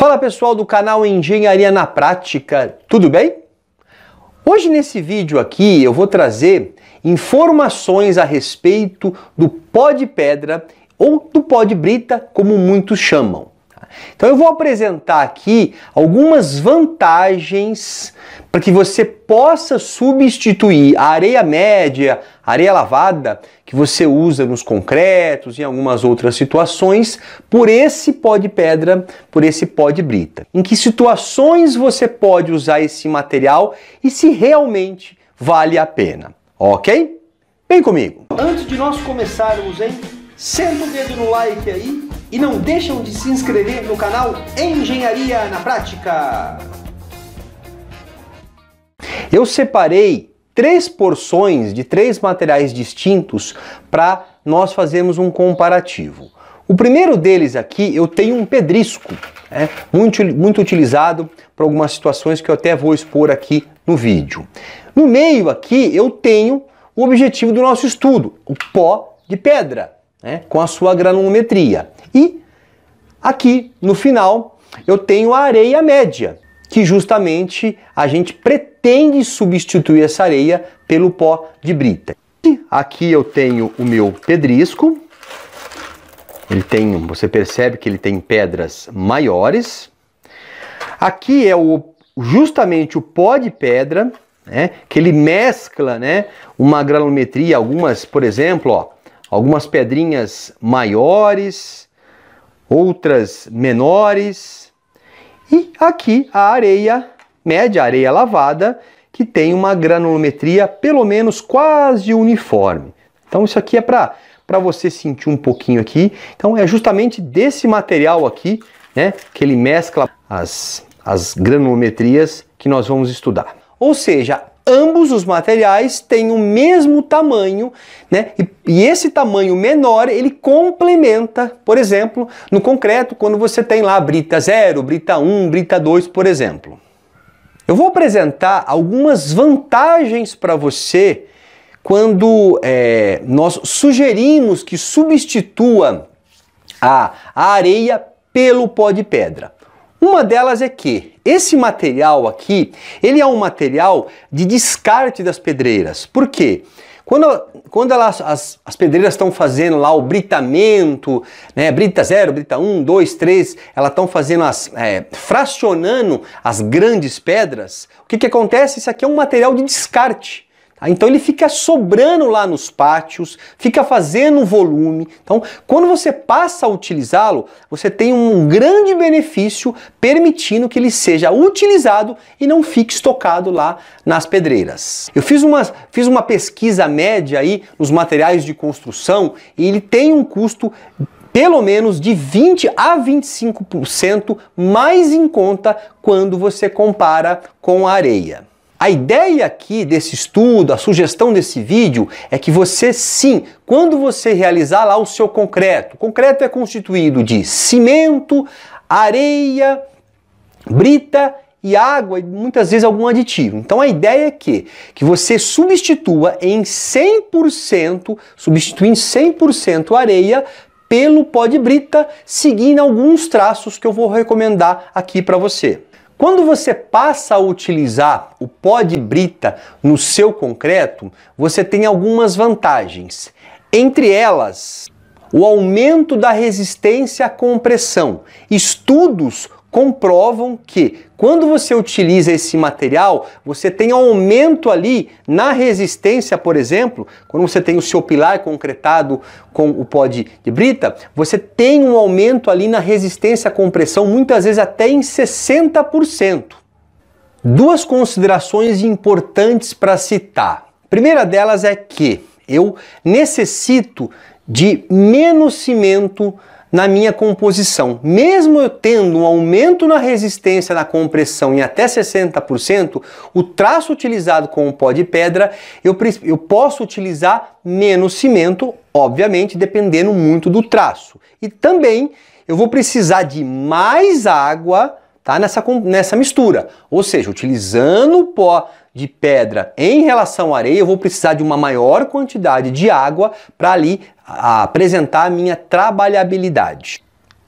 Fala pessoal do canal Engenharia na Prática, tudo bem? Hoje nesse vídeo aqui eu vou trazer informações a respeito do pó de pedra ou do pó de brita, como muitos chamam. Então eu vou apresentar aqui algumas vantagens para que você possa substituir a areia média, a areia lavada que você usa nos concretos e em algumas outras situações por esse pó de pedra, por esse pó de brita. Em que situações você pode usar esse material e se realmente vale a pena, ok? Vem comigo. Antes de nós começarmos, hein? senta o dedo no like aí e não deixam de se inscrever no canal Engenharia na Prática. Eu separei três porções de três materiais distintos para nós fazermos um comparativo. O primeiro deles aqui eu tenho um pedrisco, né? muito, muito utilizado para algumas situações que eu até vou expor aqui no vídeo. No meio aqui eu tenho o objetivo do nosso estudo, o pó de pedra né, com a sua granulometria. E aqui no final eu tenho a areia média, que justamente a gente pretende substituir essa areia pelo pó de brita. E aqui eu tenho o meu pedrisco. Ele tem, você percebe que ele tem pedras maiores. Aqui é o, justamente o pó de pedra, né, que ele mescla, né, uma granulometria, algumas, por exemplo, ó, algumas pedrinhas maiores, outras menores, e aqui a areia média, areia lavada, que tem uma granulometria pelo menos quase uniforme. Então isso aqui é para para você sentir um pouquinho aqui. Então é justamente desse material aqui, né, que ele mescla as as granulometrias que nós vamos estudar. Ou seja, ambos os materiais têm o mesmo tamanho, né? E, e, esse tamanho menor ele complementa, por exemplo, no concreto, quando você tem lá brita 0, brita 1, um, brita 2, por exemplo. Eu vou apresentar algumas vantagens para você quando é, nós sugerimos que substitua a, a areia pelo pó de pedra. Uma delas é que esse material aqui, ele é um material de descarte das pedreiras. Por quê? Quando, quando elas, as, as pedreiras estão fazendo lá o britamento, né, brita 0, brita 1, 2, 3, elas estão fazendo as, é, fracionando as grandes pedras, o que, que acontece? Isso aqui é um material de descarte. Ah, então ele fica sobrando lá nos pátios, fica fazendo volume. Então, quando você passa a utilizá-lo, você tem um grande benefício permitindo que ele seja utilizado e não fique estocado lá nas pedreiras. Eu fiz uma, fiz uma pesquisa média aí nos materiais de construção e ele tem um custo pelo menos de 20 a 25% mais em conta quando você compara com a areia. A ideia aqui desse estudo, a sugestão desse vídeo é que você sim, quando você realizar lá o seu concreto, o concreto é constituído de cimento, areia, brita e água e muitas vezes algum aditivo. Então a ideia é que, que você substitua em 100%, substitui em 100% areia pelo pó de brita, seguindo alguns traços que eu vou recomendar aqui para você. Quando você passa a utilizar o pó de brita no seu concreto, você tem algumas vantagens. Entre elas, o aumento da resistência à compressão. Estudos comprovam que quando você utiliza esse material, você tem aumento ali na resistência, por exemplo, quando você tem o seu pilar concretado com o pó de, de brita, você tem um aumento ali na resistência à compressão, muitas vezes até em 60%. Duas considerações importantes para citar. A primeira delas é que eu necessito de menos cimento na minha composição. Mesmo eu tendo um aumento na resistência na compressão em até 60%, o traço utilizado com o pó de pedra, eu, eu posso utilizar menos cimento, obviamente, dependendo muito do traço. E também eu vou precisar de mais água tá? nessa, nessa mistura. Ou seja, utilizando o pó de pedra em relação à areia, eu vou precisar de uma maior quantidade de água para ali apresentar a minha trabalhabilidade.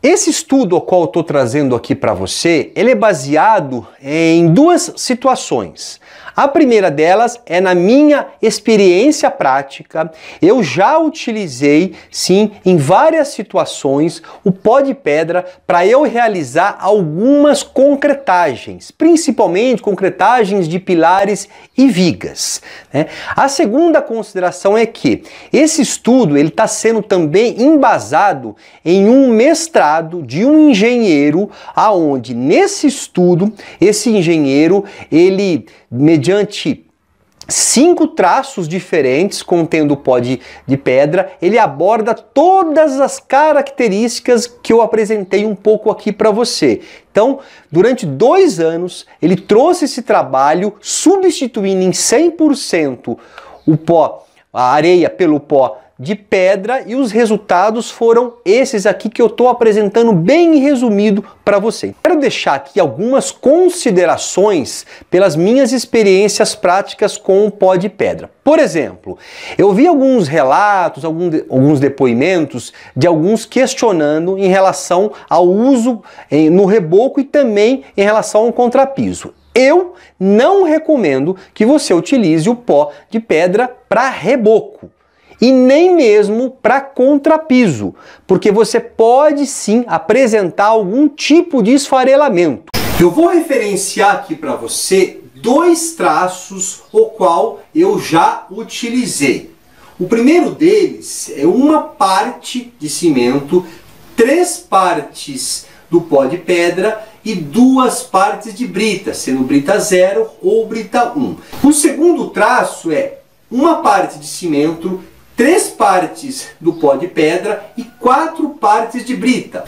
Esse estudo ao qual estou trazendo aqui para você, ele é baseado em duas situações. A primeira delas é na minha experiência prática, eu já utilizei, sim, em várias situações, o pó de pedra para eu realizar algumas concretagens, principalmente concretagens de pilares e vigas. Né? A segunda consideração é que esse estudo ele está sendo também embasado em um mestrado de um engenheiro, aonde nesse estudo esse engenheiro ele mediante mediante cinco traços diferentes contendo o pó de, de, pedra, ele aborda todas as características que eu apresentei um pouco aqui para você. Então, durante dois anos, ele trouxe esse trabalho, substituindo em 100% o pó, a areia pelo pó de pedra e os resultados foram esses aqui que eu estou apresentando bem resumido para você. Quero deixar aqui algumas considerações pelas minhas experiências práticas com o pó de pedra. Por exemplo, eu vi alguns relatos, alguns depoimentos de alguns questionando em relação ao uso eh, no reboco e também em relação ao contrapiso. Eu não recomendo que você utilize o pó de pedra para reboco e nem mesmo para contrapiso, porque você pode sim apresentar algum tipo de esfarelamento. Eu vou referenciar aqui para você dois traços o qual eu já utilizei. O primeiro deles é uma parte de cimento, três partes do pó de pedra e duas partes de brita, sendo brita 0 ou brita 1. Um. O segundo traço é uma parte de cimento, três partes do pó de pedra e quatro partes de brita.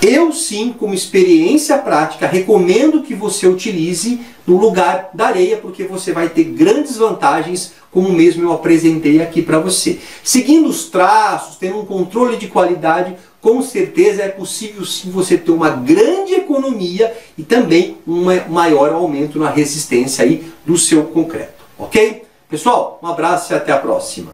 Eu sim, como experiência prática, recomendo que você utilize no lugar da areia, porque você vai ter grandes vantagens, como mesmo eu apresentei aqui para você. Seguindo os traços, tendo um controle de qualidade, com certeza é possível sim você ter uma grande economia e também um maior aumento na resistência aí do seu concreto. Ok? Pessoal, um abraço e até a próxima.